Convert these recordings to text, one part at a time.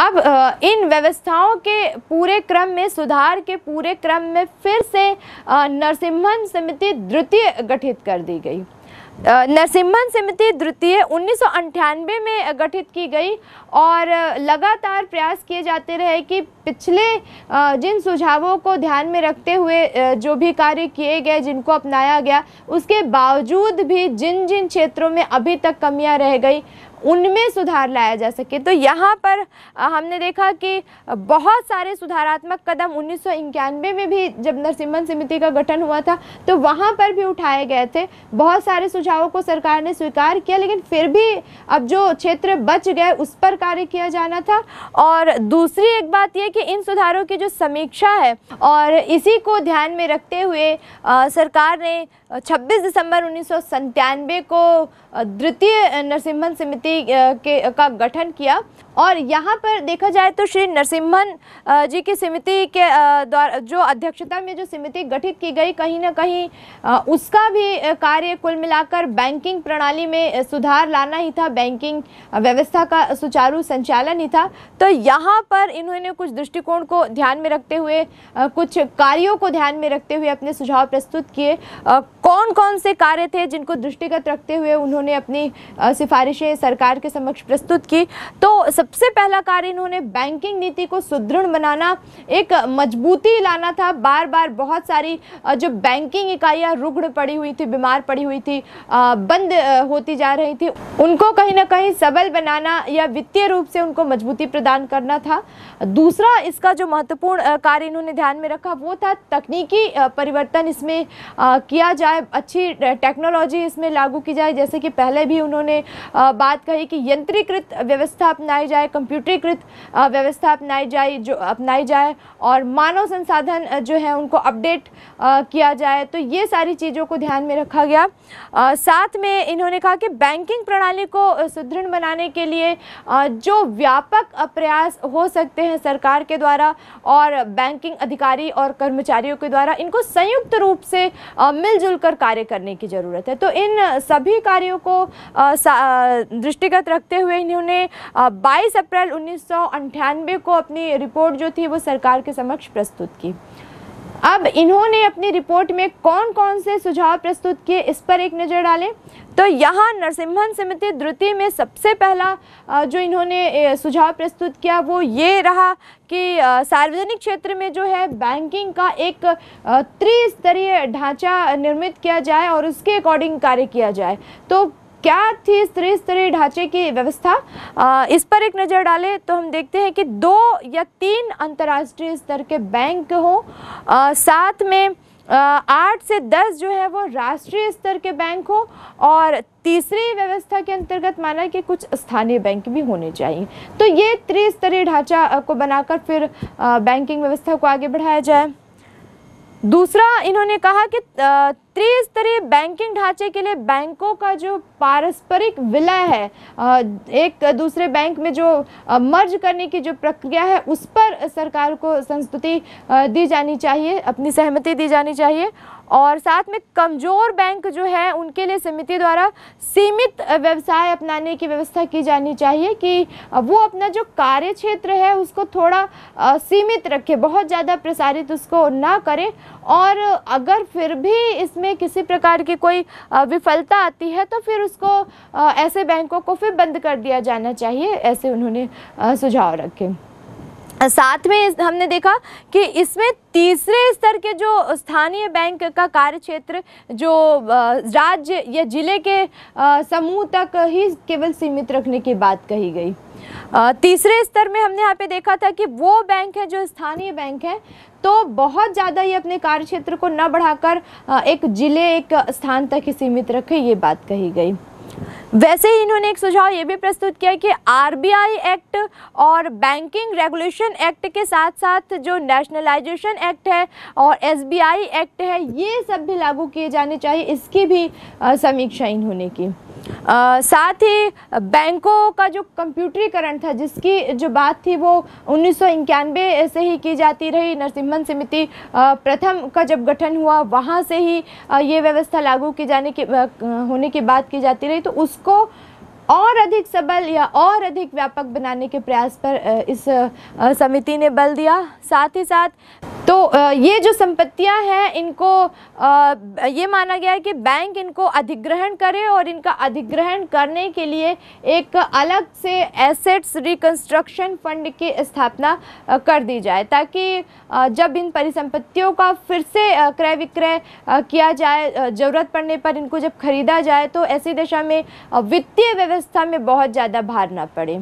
अब इन व्यवस्थाओं के पूरे क्रम में सुधार के पूरे क्रम में फिर से नरसिम्हन समिति द्वितीय गठित कर दी गई नरसिम्हन समिति द्वितीय उन्नीस में गठित की गई और लगातार प्रयास किए जाते रहे कि पिछले जिन सुझावों को ध्यान में रखते हुए जो भी कार्य किए गए जिनको अपनाया गया उसके बावजूद भी जिन जिन क्षेत्रों में अभी तक कमियां रह गई उनमें सुधार लाया जा सके तो यहाँ पर हमने देखा कि बहुत सारे सुधारात्मक कदम उन्नीस में भी जब नरसिम्हन समिति का गठन हुआ था तो वहाँ पर भी उठाए गए थे बहुत सारे सुझावों को सरकार ने स्वीकार किया लेकिन फिर भी अब जो क्षेत्र बच गए उस पर कार्य किया जाना था और दूसरी एक बात यह कि इन सुधारों की जो समीक्षा है और इसी को ध्यान में रखते हुए आ, सरकार ने 26 दिसंबर उन्नीस को द्वितीय नरसिम्हन समिति के का गठन किया और यहाँ पर देखा जाए तो श्री नरसिम्हन जी की समिति के द्वारा जो अध्यक्षता में जो समिति गठित की गई कहीं ना कहीं उसका भी कार्य कुल मिलाकर बैंकिंग प्रणाली में सुधार लाना ही था बैंकिंग व्यवस्था का सुचारू संचालन ही था तो यहाँ पर इन्होंने कुछ दृष्टिकोण को ध्यान में रखते हुए कुछ कार्यों को ध्यान में रखते हुए अपने सुझाव प्रस्तुत किए कौन कौन से कार्य थे जिनको दृष्टिगत रखते हुए उन्होंने अपनी सिफारिशें सरकार के समक्ष प्रस्तुत की तो सबसे पहला कार्य इन्होंने बैंकिंग नीति को सुदृढ़ बनाना एक मजबूती लाना था बार बार बहुत सारी जो बैंकिंग इकाइयाँ रुग्ण पड़ी हुई थी बीमार पड़ी हुई थी बंद होती जा रही थी उनको कहीं ना कहीं सबल बनाना या वित्तीय रूप से उनको मजबूती प्रदान करना था दूसरा इसका जो महत्वपूर्ण कार्य इन्होंने ध्यान में रखा वो था तकनीकी परिवर्तन इसमें किया जा जाए अच्छी टेक्नोलॉजी इसमें लागू की जाए जैसे कि पहले भी उन्होंने बात कही कि यंत्रीकृत व्यवस्था अपनाई जाए कंप्यूटरीकृत व्यवस्था अपनाई जाए जो अपनाई जाए और मानव संसाधन जो है उनको अपडेट किया जाए तो ये सारी चीज़ों को ध्यान में रखा गया साथ में इन्होंने कहा कि बैंकिंग प्रणाली को सुदृढ़ बनाने के लिए जो व्यापक प्रयास हो सकते हैं सरकार के द्वारा और बैंकिंग अधिकारी और कर्मचारियों के द्वारा इनको संयुक्त रूप से मिलजुल जुड़कर कार्य करने की ज़रूरत है तो इन सभी कार्यों को दृष्टिगत रखते हुए इन्होंने 22 अप्रैल उन्नीस को अपनी रिपोर्ट जो थी वो सरकार के समक्ष प्रस्तुत की अब इन्होंने अपनी रिपोर्ट में कौन कौन से सुझाव प्रस्तुत किए इस पर एक नज़र डालें तो यहाँ नरसिम्हन समिति द्वितीय में सबसे पहला जो इन्होंने सुझाव प्रस्तुत किया वो ये रहा कि सार्वजनिक क्षेत्र में जो है बैंकिंग का एक त्रिस्तरीय ढांचा निर्मित किया जाए और उसके अकॉर्डिंग कार्य किया जाए तो क्या थी त्रिस्तरीय ढांचे की व्यवस्था इस पर एक नज़र डालें तो हम देखते हैं कि दो या तीन अंतर्राष्ट्रीय स्तर के बैंक हों साथ में आठ से दस जो है वो राष्ट्रीय स्तर के बैंक हो और तीसरी व्यवस्था के अंतर्गत माना कि कुछ स्थानीय बैंक भी होने चाहिए तो ये त्रिस्तरीय ढांचा को बनाकर फिर बैंकिंग व्यवस्था को आगे बढ़ाया जाए दूसरा इन्होंने कहा कि त्रिस्तरीय बैंकिंग ढांचे के लिए बैंकों का जो पारस्परिक विलय है एक दूसरे बैंक में जो मर्ज करने की जो प्रक्रिया है उस पर सरकार को संस्तुति दी जानी चाहिए अपनी सहमति दी जानी चाहिए और साथ में कमज़ोर बैंक जो है उनके लिए समिति द्वारा सीमित व्यवसाय अपनाने की व्यवस्था की जानी चाहिए कि वो अपना जो कार्य क्षेत्र है उसको थोड़ा सीमित रखे बहुत ज़्यादा प्रसारित उसको ना करें और अगर फिर भी इसमें किसी प्रकार की कोई विफलता आती है तो फिर उसको ऐसे बैंकों को फिर बंद कर दिया जाना चाहिए ऐसे उन्होंने सुझाव रखे साथ में हमने देखा कि इसमें तीसरे स्तर के जो स्थानीय बैंक का कार्य क्षेत्र जो राज्य या जिले के समूह तक ही केवल सीमित रखने की बात कही गई तीसरे स्तर में हमने यहाँ पे देखा था कि वो बैंक है जो स्थानीय बैंक है तो बहुत ज़्यादा ये अपने कार्य क्षेत्र को न बढ़ाकर एक जिले एक स्थान तक ही सीमित रखे ये बात कही गई वैसे ही इन्होंने एक सुझाव ये भी प्रस्तुत किया कि आरबीआई एक्ट और बैंकिंग रेगुलेशन एक्ट के साथ साथ जो नेशनलाइजेशन एक्ट है और एसबीआई एक्ट है ये सब भी लागू किए जाने चाहिए इसकी भी समीक्षा इन्होंने की आ, साथ ही बैंकों का जो कंप्यूटरीकरण था जिसकी जो बात थी वो उन्नीस से ही की जाती रही नरसिम्हन समिति प्रथम का जब गठन हुआ वहाँ से ही ये व्यवस्था लागू की जाने की होने की बात की जाती रही तो उसको और अधिक सबल या और अधिक व्यापक बनाने के प्रयास पर इस समिति ने बल दिया साथ ही साथ तो ये जो संपत्तियां हैं इनको ये माना गया है कि बैंक इनको अधिग्रहण करे और इनका अधिग्रहण करने के लिए एक अलग से एसेट्स रिकंस्ट्रक्शन फंड की स्थापना कर दी जाए ताकि जब इन परिसंपत्तियों का फिर से क्रय विक्रय किया जाए ज़रूरत पड़ने पर इनको जब खरीदा जाए तो ऐसी दिशा में वित्तीय व्यवस्था अर्थव्यवस्था में बहुत ज़्यादा भार ना पड़े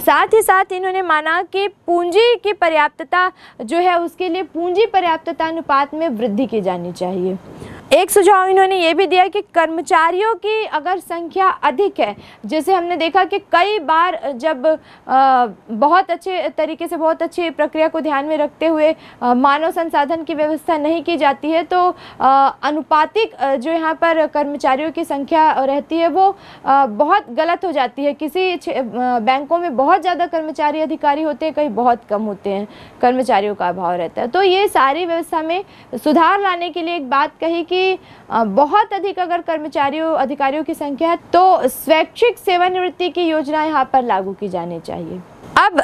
साथ ही साथ इन्होंने माना कि पूंजी की पर्याप्तता जो है उसके लिए पूंजी पर्याप्तता अनुपात में वृद्धि की जानी चाहिए एक सुझाव इन्होंने ये भी दिया कि कर्मचारियों की अगर संख्या अधिक है जैसे हमने देखा कि कई बार जब बहुत अच्छे तरीके से बहुत अच्छी प्रक्रिया को ध्यान में रखते हुए मानव संसाधन की व्यवस्था नहीं की जाती है तो अनुपातिक जो यहाँ पर कर्मचारियों की संख्या रहती है वो बहुत गलत हो जाती है किसी बैंकों में बहुत ज़्यादा कर्मचारी अधिकारी होते हैं कहीं बहुत कम होते हैं कर्मचारियों का अभाव रहता है तो ये सारी व्यवस्था में सुधार लाने के लिए एक बात कही कि कि बहुत अधिक अगर कर्मचारियों अधिकारियों की संख्या है तो स्वैच्छिक सेवानिवृत्ति की योजना यहाँ पर लागू की जानी चाहिए अब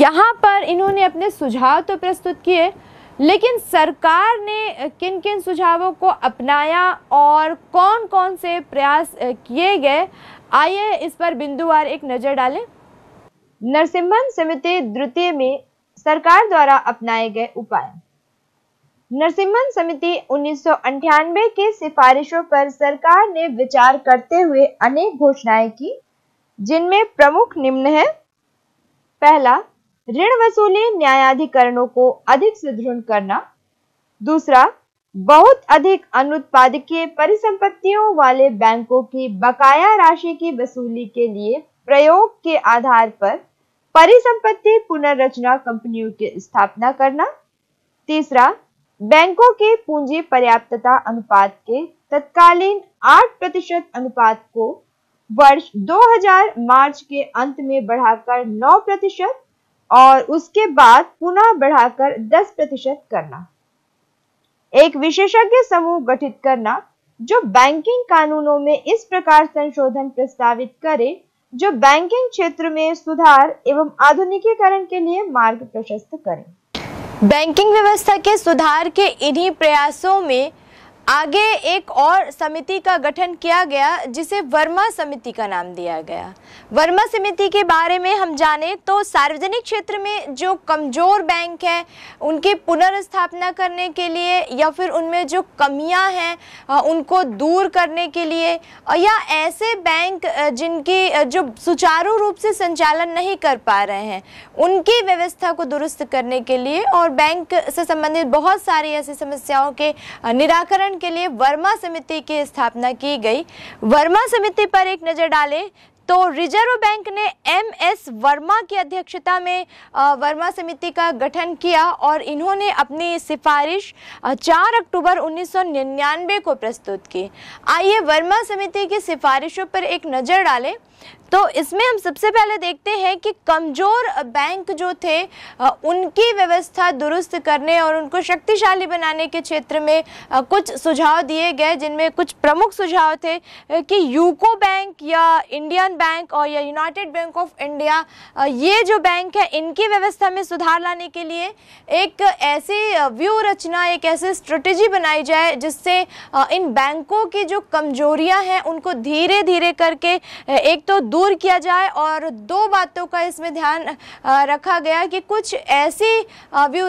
यहाँ पर इन्होंने अपने सुझाव तो प्रस्तुत किए लेकिन सरकार ने किन किन सुझावों को अपनाया और कौन कौन से प्रयास किए गए आइए इस पर बिंदुवार एक नज़र डालें नरसिम्हन समिति द्वितीय में सरकार द्वारा अपनाए गए उपाय नरसिम्हन समिति उन्नीस की सिफारिशों पर सरकार ने विचार करते हुए अनेक घोषणाएं की जिनमें प्रमुख निम्न है पहला ऋण वसूली न्यायाधिकरणों को अधिक सुदृढ़ करना दूसरा बहुत अधिक अनुत्पादकीय परिसंपत्तियों वाले बैंकों की बकाया राशि की वसूली के लिए प्रयोग के आधार पर परिसंपत्ति पुनर्रचना कंपनियों की स्थापना करना तीसरा बैंकों के पूंजी पर्याप्तता अनुपात के तत्कालीन 8 प्रतिशत अनुपात को वर्ष 2000 मार्च के अंत में बढ़ाकर 9 प्रतिशत और उसके बाद पुनः बढ़ाकर 10 प्रतिशत करना एक विशेषज्ञ समूह गठित करना जो बैंकिंग कानूनों में इस प्रकार संशोधन प्रस्तावित करे जो बैंकिंग क्षेत्र में सुधार एवं आधुनिकीकरण के लिए मार्ग प्रशस्त करें बैंकिंग व्यवस्था के सुधार के इन्हीं प्रयासों में आगे एक और समिति का गठन किया गया जिसे वर्मा समिति का नाम दिया गया वर्मा समिति के बारे में हम जाने तो सार्वजनिक क्षेत्र में जो कमज़ोर बैंक हैं उनकी पुनर्स्थापना करने के लिए या फिर उनमें जो कमियां हैं उनको दूर करने के लिए या ऐसे बैंक जिनकी जो सुचारू रूप से संचालन नहीं कर पा रहे हैं उनकी व्यवस्था को दुरुस्त करने के लिए और बैंक से संबंधित बहुत सारी ऐसी समस्याओं के निराकरण निवारण के लिए वर्मा समिति की स्थापना की गई वर्मा समिति पर एक नज़र डालें तो रिजर्व बैंक ने एम एस वर्मा की अध्यक्षता में वर्मा समिति का गठन किया और इन्होंने अपनी सिफारिश 4 अक्टूबर 1999 को प्रस्तुत की आइए वर्मा समिति की सिफारिशों पर एक नज़र डालें तो इसमें हम सबसे पहले देखते हैं कि कमज़ोर बैंक जो थे उनकी व्यवस्था दुरुस्त करने और उनको शक्तिशाली बनाने के क्षेत्र में कुछ सुझाव दिए गए जिनमें कुछ प्रमुख सुझाव थे कि यूको बैंक या इंडियन बैंक और या यूनाइटेड बैंक ऑफ इंडिया ये जो बैंक है इनकी व्यवस्था में सुधार लाने के लिए एक ऐसी व्यू रचना एक ऐसी स्ट्रेटेजी बनाई जाए जिससे इन बैंकों की जो कमजोरियां हैं उनको धीरे धीरे करके एक तो तो दूर किया जाए और दो बातों का इसमें ध्यान रखा गया कि कुछ ऐसी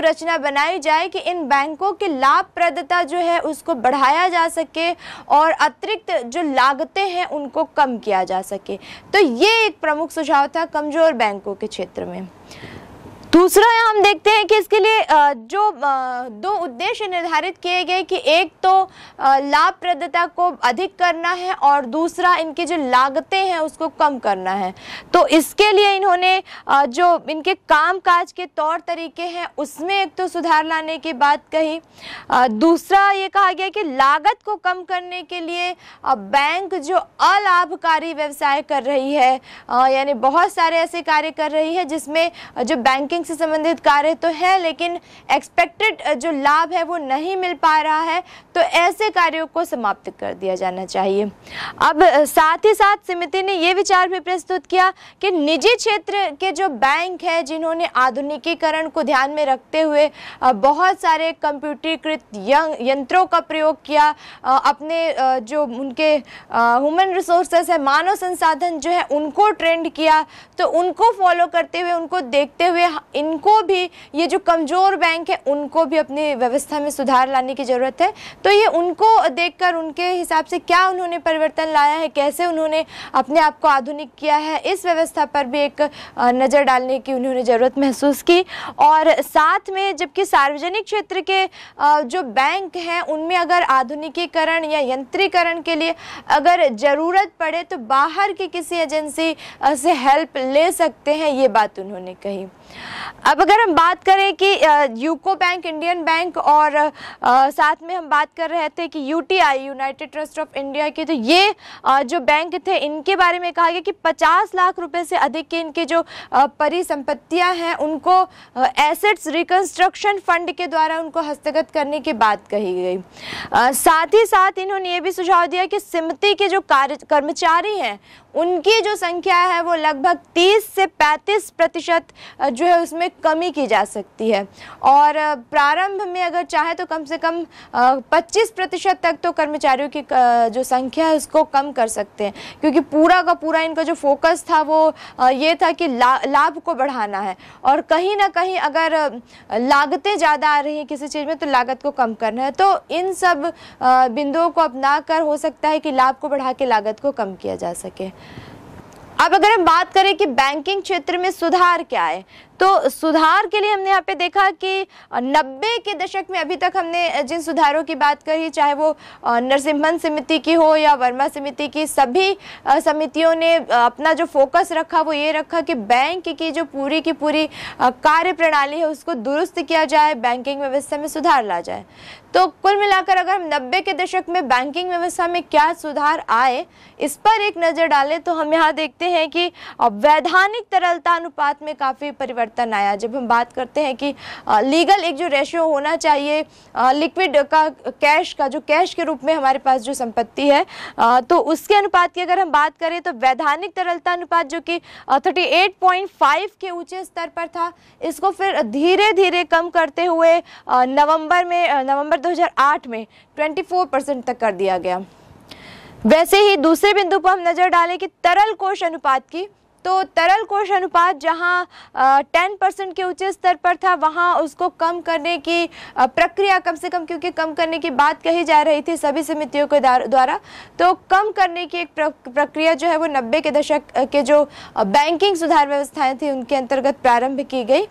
रचना बनाई जाए कि इन बैंकों की लाभप्रदता जो है उसको बढ़ाया जा सके और अतिरिक्त जो लागतें हैं उनको कम किया जा सके तो ये एक प्रमुख सुझाव था कमज़ोर बैंकों के क्षेत्र में दूसरा यहाँ हम देखते हैं कि इसके लिए जो दो उद्देश्य निर्धारित किए गए कि एक तो लाभप्रदता को अधिक करना है और दूसरा इनकी जो लागतें हैं उसको कम करना है तो इसके लिए इन्होंने जो इनके काम काज के तौर तरीके हैं उसमें एक तो सुधार लाने की बात कही दूसरा ये कहा गया कि लागत को कम करने के लिए बैंक जो अलाभकारी व्यवसाय कर रही है यानी बहुत सारे ऐसे कार्य कर रही है जिसमें जो बैंकिंग बैंक से संबंधित कार्य तो है लेकिन एक्सपेक्टेड जो लाभ है वो नहीं मिल पा रहा है तो ऐसे कार्यों को समाप्त कर दिया जाना चाहिए अब साथ ही साथ समिति ने ये विचार भी प्रस्तुत किया कि निजी क्षेत्र के जो बैंक है जिन्होंने आधुनिकीकरण को ध्यान में रखते हुए बहुत सारे कंप्यूटरीकृत यंत्रों का प्रयोग किया अपने जो उनके ह्यूमन रिसोर्सेस है मानव संसाधन जो है उनको ट्रेंड किया तो उनको फॉलो करते हुए उनको देखते हुए इनको भी ये जो कमज़ोर बैंक है उनको भी अपनी व्यवस्था में सुधार लाने की ज़रूरत है तो ये उनको देखकर उनके हिसाब से क्या उन्होंने परिवर्तन लाया है कैसे उन्होंने अपने आप को आधुनिक किया है इस व्यवस्था पर भी एक नज़र डालने की उन्होंने ज़रूरत महसूस की और साथ में जबकि सार्वजनिक क्षेत्र के जो बैंक हैं उनमें अगर आधुनिकीकरण या यंत्रीकरण के लिए अगर ज़रूरत पड़े तो बाहर की किसी एजेंसी से हेल्प ले सकते हैं ये बात उन्होंने कही अब अगर हम बात करें कि यूको बैंक इंडियन बैंक और आ, साथ में हम बात कर रहे थे कि UTI united trust of India के तो ये आ, जो बैंक थे इनके बारे में कहा गया कि 50 लाख रुपए से अधिक के इनके जो परिसंपत्तियां हैं उनको एसेट्स रिकंस्ट्रक्शन फंड के द्वारा उनको हस्तगत करने की बात कही गई आ, साथ ही साथ इन्होंने ये भी सुझाव दिया कि सिमती के जो कार्य कर्मचारी हैं उनकी जो संख्या है वो लगभग 30 से 35 प्रतिशत जो है उसमें कमी की जा सकती है और प्रारंभ में अगर चाहे तो कम से कम 25 प्रतिशत तक तो कर्मचारियों की जो संख्या है उसको कम कर सकते हैं क्योंकि पूरा का पूरा इनका जो फोकस था वो ये था कि ला, लाभ को बढ़ाना है और कहीं ना कहीं अगर लागतें ज़्यादा आ रही हैं किसी चीज़ में तो लागत को कम करना है तो इन सब बिंदुओं को अपना कर हो सकता है कि लाभ को बढ़ा के लागत को कम किया जा सके अब अगर हम बात करें कि बैंकिंग क्षेत्र में सुधार क्या है तो सुधार के लिए हमने यहाँ पे देखा कि नब्बे के दशक में अभी तक हमने जिन सुधारों की बात करी चाहे वो नरसिम्हन समिति की हो या वर्मा समिति की सभी समितियों ने अपना जो फोकस रखा वो ये रखा कि बैंक की जो पूरी की पूरी कार्य प्रणाली है उसको दुरुस्त किया जाए बैंकिंग व्यवस्था में सुधार ला जाए तो कुल मिलाकर अगर हम नब्बे के दशक में बैंकिंग व्यवस्था में क्या सुधार आए इस पर एक नज़र डालें तो हम यहाँ देखते हैं कि वैधानिक तरलता अनुपात में काफ़ी परिवर्तन परिवर्तन आया जब हम बात करते हैं कि लीगल एक जो रेशियो होना चाहिए लिक्विड का कैश का जो कैश के रूप में हमारे पास जो संपत्ति है तो उसके अनुपात की अगर हम बात करें तो वैधानिक तरलता अनुपात जो कि 38.5 के ऊंचे स्तर पर था इसको फिर धीरे धीरे कम करते हुए नवंबर में नवंबर 2008 में 24 परसेंट तक कर दिया गया वैसे ही दूसरे बिंदु पर हम नज़र डालें कि तरल कोष अनुपात की तो तरल कोष अनुपात जहाँ टेन परसेंट के उच्च स्तर पर था वहाँ उसको कम करने की प्रक्रिया कम से कम क्योंकि कम करने की बात कही जा रही थी सभी समितियों के द्वारा तो कम करने की एक प्रक्रिया जो है वो नब्बे के दशक के जो बैंकिंग सुधार व्यवस्थाएं थी उनके अंतर्गत प्रारंभ की गई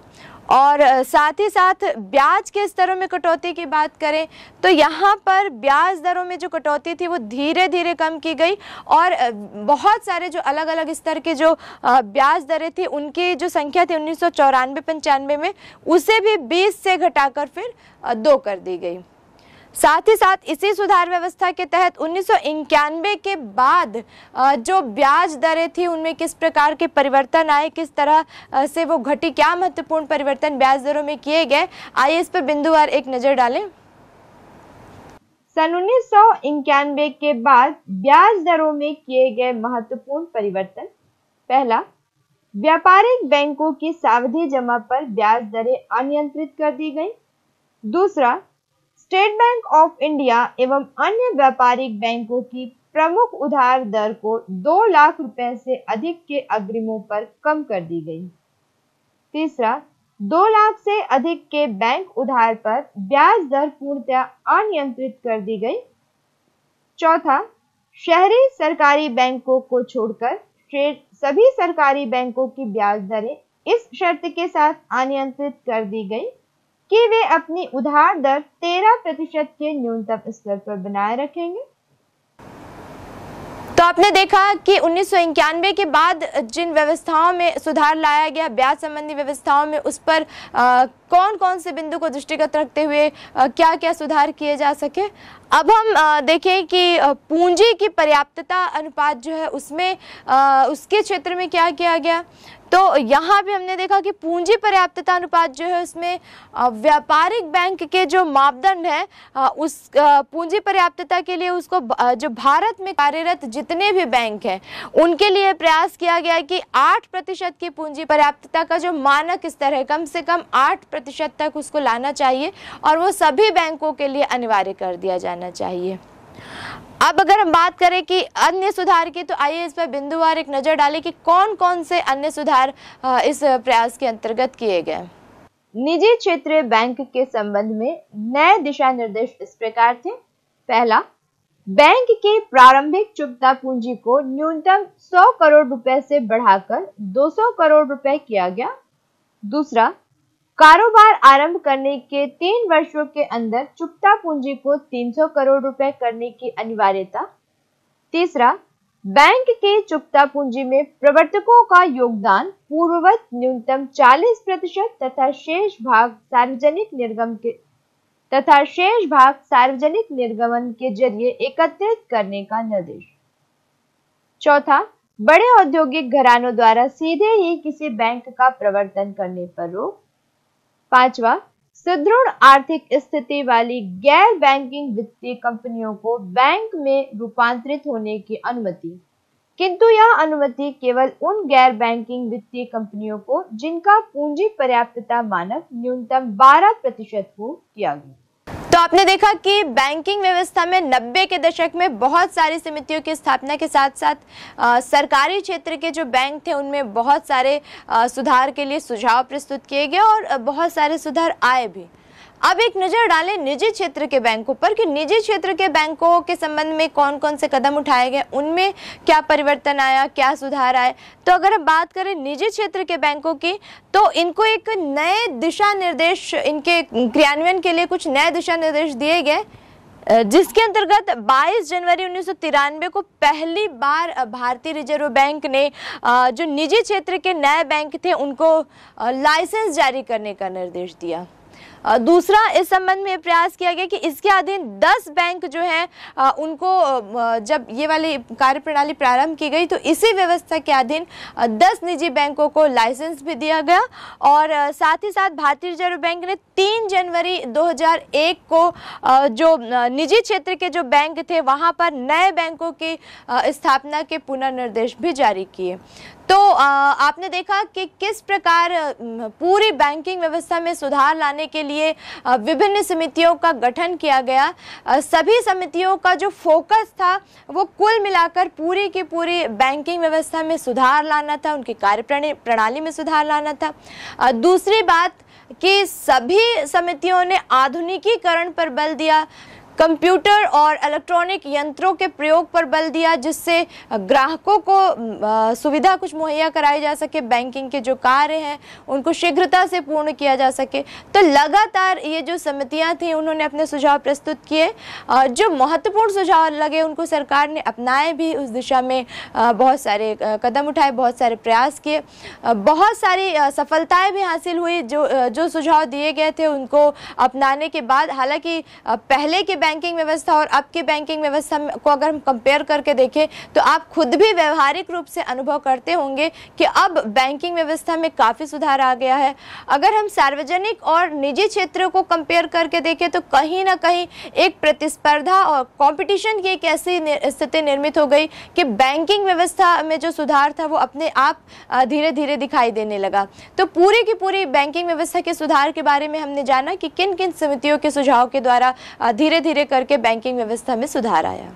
और साथ ही साथ ब्याज के स्तरों में कटौती की बात करें तो यहाँ पर ब्याज दरों में जो कटौती थी वो धीरे धीरे कम की गई और बहुत सारे जो अलग अलग स्तर के जो ब्याज दरें थी उनकी जो संख्या थी उन्नीस सौ में उसे भी बीस से घटाकर फिर दो कर दी गई साथ ही साथ इसी सुधार व्यवस्था के तहत उन्नीस के बाद जो ब्याज दरें थी उनमें किस प्रकार के परिवर्तन आए किस तरह से वो घटी क्या महत्वपूर्ण परिवर्तन ब्याज दरों में किए गए आइए इस पर बिंदुवार एक नज़र डालें सन उन्नीस के बाद ब्याज दरों में किए गए महत्वपूर्ण परिवर्तन पहला व्यापारिक बैंकों की सावधि जमा पर ब्याज दरें अनियंत्रित कर दी गई दूसरा स्टेट बैंक ऑफ इंडिया एवं अन्य व्यापारिक बैंकों की प्रमुख उधार दर को दो लाख रुपए से अधिक के अग्रिमों पर कम कर दी गई तीसरा दो लाख से अधिक के बैंक उधार पर ब्याज दर पूर्णतया अनियंत्रित कर दी गई चौथा शहरी सरकारी बैंकों को छोड़कर सभी सरकारी बैंकों की ब्याज दरें इस शर्त के साथ अनियंत्रित कर दी गई कि वे अपनी उधार दर तेरह प्रतिशत के न्यूनतम स्तर पर बनाए रखेंगे तो आपने देखा कि उन्नीस के बाद जिन व्यवस्थाओं में सुधार लाया गया ब्याज संबंधी व्यवस्थाओं में उस पर आ, कौन कौन से बिंदु को दृष्टिगत रखते हुए क्या क्या सुधार किए जा सके अब हम देखें कि पूंजी की पर्याप्तता अनुपात जो है उसमें उसके क्षेत्र में क्या किया गया तो यहाँ भी हमने देखा कि पूंजी पर्याप्तता अनुपात जो है उसमें व्यापारिक बैंक के जो मापदंड है उस पूंजी पर्याप्तता के लिए उसको जो भारत में कार्यरत जितने भी बैंक हैं उनके लिए प्रयास किया गया कि आठ प्रतिशत की पूंजी पर्याप्तता का जो मानक स्तर है कम से कम आठ प्रतिशत तक उसको लाना चाहिए और वो सभी बैंकों के लिए अनिवार्य कर दिया जाना चाहिए अब अगर हम बात करें कि अन्य सुधार की तो आइए इस पर बिंदुवार एक नज़र डालें कि कौन कौन से अन्य सुधार इस प्रयास के अंतर्गत किए गए निजी क्षेत्रीय बैंक के संबंध में नए दिशा निर्देश इस प्रकार थे पहला बैंक के प्रारंभिक चुपता पूंजी को न्यूनतम 100 करोड़ रुपए से बढ़ाकर 200 करोड़ रुपए किया गया दूसरा कारोबार आरंभ करने के तीन वर्षों के अंदर चुकता पूंजी को 300 करोड़ रुपए करने की अनिवार्यता तीसरा बैंक के चुकता पूंजी में प्रवर्तकों का योगदान पूर्ववत न्यूनतम 40 प्रतिशत तथा शेष भाग सार्वजनिक निर्गम के तथा शेष भाग सार्वजनिक निर्गमन के जरिए एकत्रित करने का निर्देश चौथा बड़े औद्योगिक घरानों द्वारा सीधे ही किसी बैंक का प्रवर्तन करने पर रोक पांचवा सुदृढ़ आर्थिक स्थिति वाली गैर बैंकिंग वित्तीय कंपनियों को बैंक में रूपांतरित होने की अनुमति किंतु यह अनुमति केवल उन गैर बैंकिंग वित्तीय कंपनियों को जिनका पूंजी पर्याप्तता मानक न्यूनतम 12 प्रतिशत को किया गया तो आपने देखा कि बैंकिंग व्यवस्था में नब्बे के दशक में बहुत सारी समितियों की स्थापना के साथ साथ आ, सरकारी क्षेत्र के जो बैंक थे उनमें बहुत सारे आ, सुधार के लिए सुझाव प्रस्तुत किए गए और बहुत सारे सुधार आए भी अब एक नजर डालें निजी क्षेत्र के बैंकों पर कि निजी क्षेत्र के बैंकों के संबंध में कौन कौन से कदम उठाए गए उनमें क्या परिवर्तन आया क्या सुधार आए तो अगर हम बात करें निजी क्षेत्र के बैंकों की तो इनको एक नए दिशा निर्देश इनके क्रियान्वयन के लिए कुछ नए दिशा निर्देश दिए गए जिसके अंतर्गत 22 जनवरी उन्नीस को पहली बार भारतीय रिजर्व बैंक ने जो निजी क्षेत्र के नए बैंक थे उनको लाइसेंस जारी करने का निर्देश दिया दूसरा इस संबंध में प्रयास किया गया कि इसके अधीन 10 बैंक जो हैं उनको जब ये वाली कार्यप्रणाली प्रारंभ की गई तो इसी व्यवस्था के अधीन 10 निजी बैंकों को लाइसेंस भी दिया गया और साथ ही साथ भारतीय रिजर्व बैंक ने 3 जनवरी 2001 को जो निजी क्षेत्र के जो बैंक थे वहाँ पर नए बैंकों की स्थापना के पुनर्निर्देश भी जारी किए तो आपने देखा कि किस प्रकार पूरी बैंकिंग व्यवस्था में सुधार लाने के लिए विभिन्न समितियों का गठन किया गया सभी समितियों का जो फोकस था वो कुल मिलाकर पूरी की पूरी बैंकिंग व्यवस्था में सुधार लाना था उनकी कार्य प्रणाली में सुधार लाना था दूसरी बात कि सभी समितियों ने आधुनिकीकरण पर बल दिया कंप्यूटर और इलेक्ट्रॉनिक यंत्रों के प्रयोग पर बल दिया जिससे ग्राहकों को सुविधा कुछ मुहैया कराई जा सके बैंकिंग के जो कार्य हैं उनको शीघ्रता से पूर्ण किया जा सके तो लगातार ये जो समितियां थीं उन्होंने अपने सुझाव प्रस्तुत किए जो महत्वपूर्ण सुझाव लगे उनको सरकार ने अपनाए भी उस दिशा में बहुत सारे कदम उठाए बहुत सारे प्रयास किए बहुत सारी सफलताएँ भी हासिल हुई जो जो सुझाव दिए गए थे उनको अपनाने के बाद हालाँकि पहले के बैंकिंग व्यवस्था और अब की बैंकिंग व्यवस्था को अगर हम कंपेयर करके देखें तो आप खुद भी व्यवहारिक रूप से अनुभव करते होंगे कि अब बैंकिंग व्यवस्था में काफ़ी सुधार आ गया है अगर हम सार्वजनिक और निजी क्षेत्र को कंपेयर करके देखें तो कहीं ना कहीं एक प्रतिस्पर्धा और कॉम्पिटिशन की एक ऐसी स्थिति निर्मित हो गई कि बैंकिंग व्यवस्था में जो सुधार था वो अपने आप धीरे धीरे दिखाई देने लगा तो पूरी की पूरी बैंकिंग व्यवस्था के सुधार के बारे में हमने जाना कि किन किन समितियों के सुझाव के द्वारा धीरे धीरे धीरे करके बैंकिंग व्यवस्था में सुधार आया